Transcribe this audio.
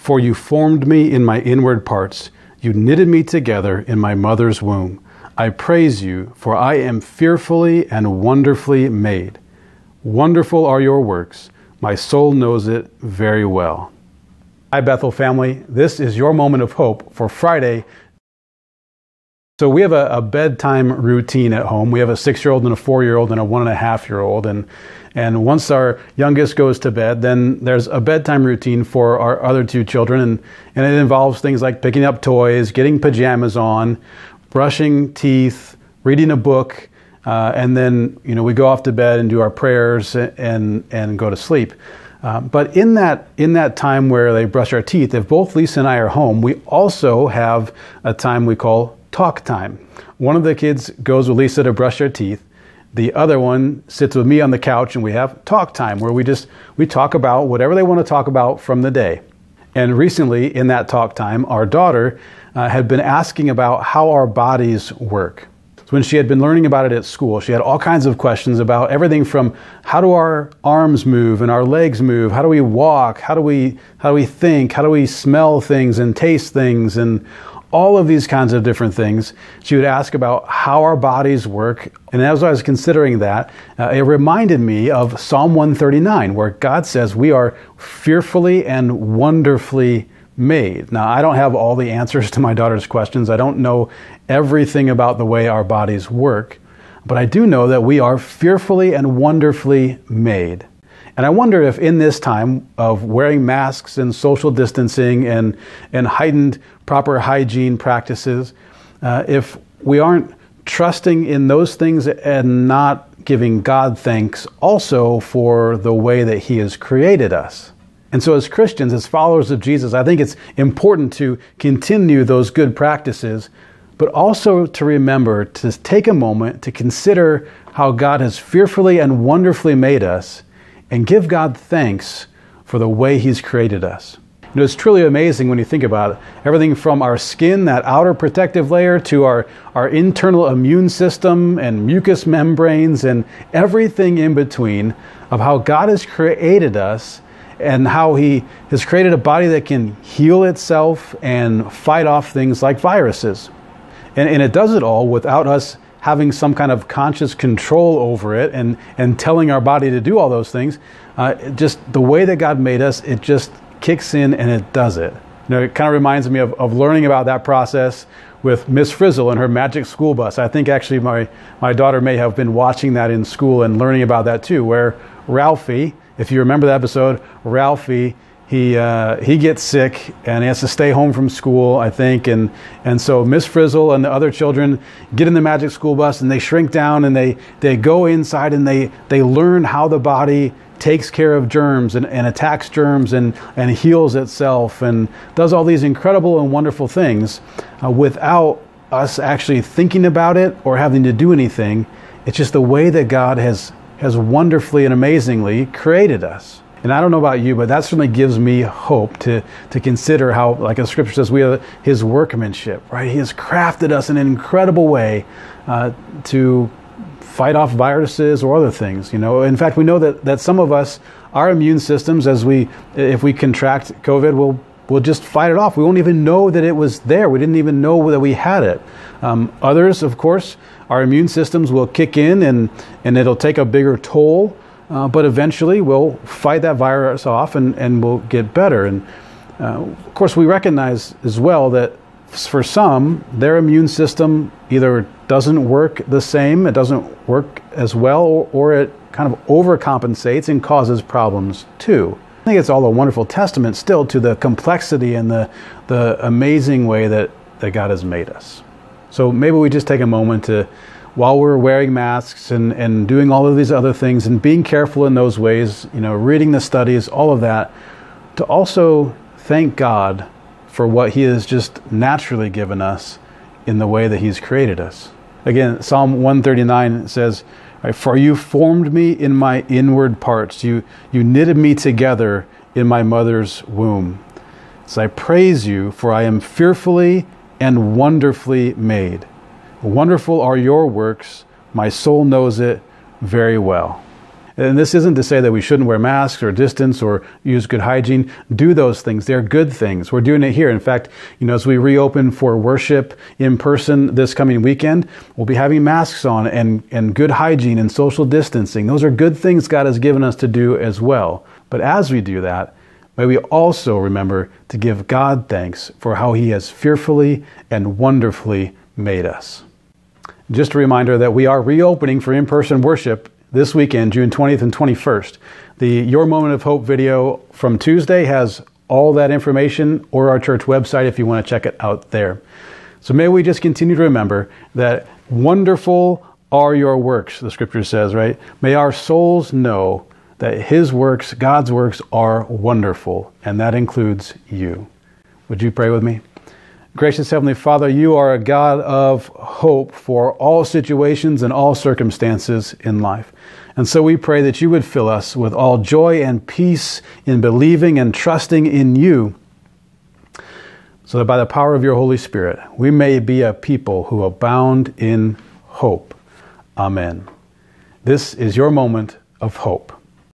For you formed me in my inward parts. You knitted me together in my mother's womb. I praise you, for I am fearfully and wonderfully made. Wonderful are your works. My soul knows it very well. Hi, Bethel family. This is your moment of hope for Friday, so we have a, a, bedtime routine at home. We have a six-year-old and a four-year-old and a one and a half-year-old, and and once our youngest goes to bed, then there's a bedtime routine for our other two children, and and it involves things like picking up toys, getting pajamas on, brushing teeth, reading a book, uh, and then you know we go off to bed and do our prayers and and go to sleep. Uh, but in that in that time where they brush our teeth, if both Lisa and I are home, we also have a time we call talk time. One of the kids goes with Lisa to brush her teeth. The other one sits with me on the couch and we have talk time where we just we talk about whatever they want to talk about from the day. And recently in that talk time, our daughter uh, had been asking about how our bodies work. So when she had been learning about it at school, she had all kinds of questions about everything from how do our arms move and our legs move? How do we walk? How do we how do we think? How do we smell things and taste things and all of these kinds of different things. She would ask about how our bodies work. And as I was considering that, uh, it reminded me of Psalm 139, where God says, We are fearfully and wonderfully made. Now, I don't have all the answers to my daughter's questions. I don't know everything about the way our bodies work, but I do know that we are fearfully and wonderfully made. And I wonder if in this time of wearing masks and social distancing and, and heightened proper hygiene practices, uh, if we aren't trusting in those things and not giving God thanks also for the way that He has created us. And so, as Christians, as followers of Jesus, I think it's important to continue those good practices, but also to remember to take a moment to consider how God has fearfully and wonderfully made us and give God thanks for the way He's created us. You know, it's truly amazing when you think about it. Everything from our skin, that outer protective layer, to our, our internal immune system and mucous membranes and everything in between of how God has created us and how He has created a body that can heal itself and fight off things like viruses. And, and it does it all without us having some kind of conscious control over it and, and telling our body to do all those things. Uh, just the way that God made us, it just kicks in and it does it. You know, it kind of reminds me of, of learning about that process with Miss Frizzle and her magic school bus. I think actually my, my daughter may have been watching that in school and learning about that too, where Ralphie, if you remember the episode, Ralphie he uh, he gets sick and he has to stay home from school, I think, and and so Miss Frizzle and the other children get in the magic school bus and they shrink down and they they go inside and they they learn how the body takes care of germs and, and attacks germs and and heals itself and does all these incredible and wonderful things uh, without us actually thinking about it or having to do anything. It's just the way that God has has wonderfully and amazingly created us. And I don't know about you, but that certainly gives me hope to, to consider how, like the scripture says, we are his workmanship, right? He has crafted us in an incredible way uh, to fight off viruses or other things, you know. In fact, we know that, that some of us, our immune systems, as we, if we contract COVID, will we'll just fight it off. We won't even know that it was there. We didn't even know that we had it. Um, others, of course, our immune systems will kick in and, and it'll take a bigger toll. Uh, but eventually, we'll fight that virus off and, and we'll get better. And uh, of course, we recognize as well that for some, their immune system either doesn't work the same, it doesn't work as well, or, or it kind of overcompensates and causes problems too. I think it's all a wonderful testament still to the complexity and the, the amazing way that, that God has made us. So maybe we just take a moment to while we're wearing masks and, and doing all of these other things and being careful in those ways, you know, reading the studies, all of that, to also thank God for what He has just naturally given us in the way that He's created us. Again, Psalm 139 says, For you formed me in my inward parts, you, you knitted me together in my mother's womb. So I praise you, for I am fearfully and wonderfully made. Wonderful are your works. My soul knows it very well. And this isn't to say that we shouldn't wear masks or distance or use good hygiene. Do those things. They're good things. We're doing it here. In fact, you know, as we reopen for worship in person this coming weekend, we'll be having masks on and, and good hygiene and social distancing. Those are good things God has given us to do as well. But as we do that, may we also remember to give God thanks for how He has fearfully and wonderfully made us. Just a reminder that we are reopening for in person worship this weekend, June 20th and 21st. The Your Moment of Hope video from Tuesday has all that information or our church website if you want to check it out there. So may we just continue to remember that wonderful are your works, the scripture says, right? May our souls know that his works, God's works, are wonderful, and that includes you. Would you pray with me? Gracious Heavenly Father, you are a God of hope for all situations and all circumstances in life. And so we pray that you would fill us with all joy and peace in believing and trusting in you, so that by the power of your Holy Spirit, we may be a people who abound in hope. Amen. This is your moment of hope.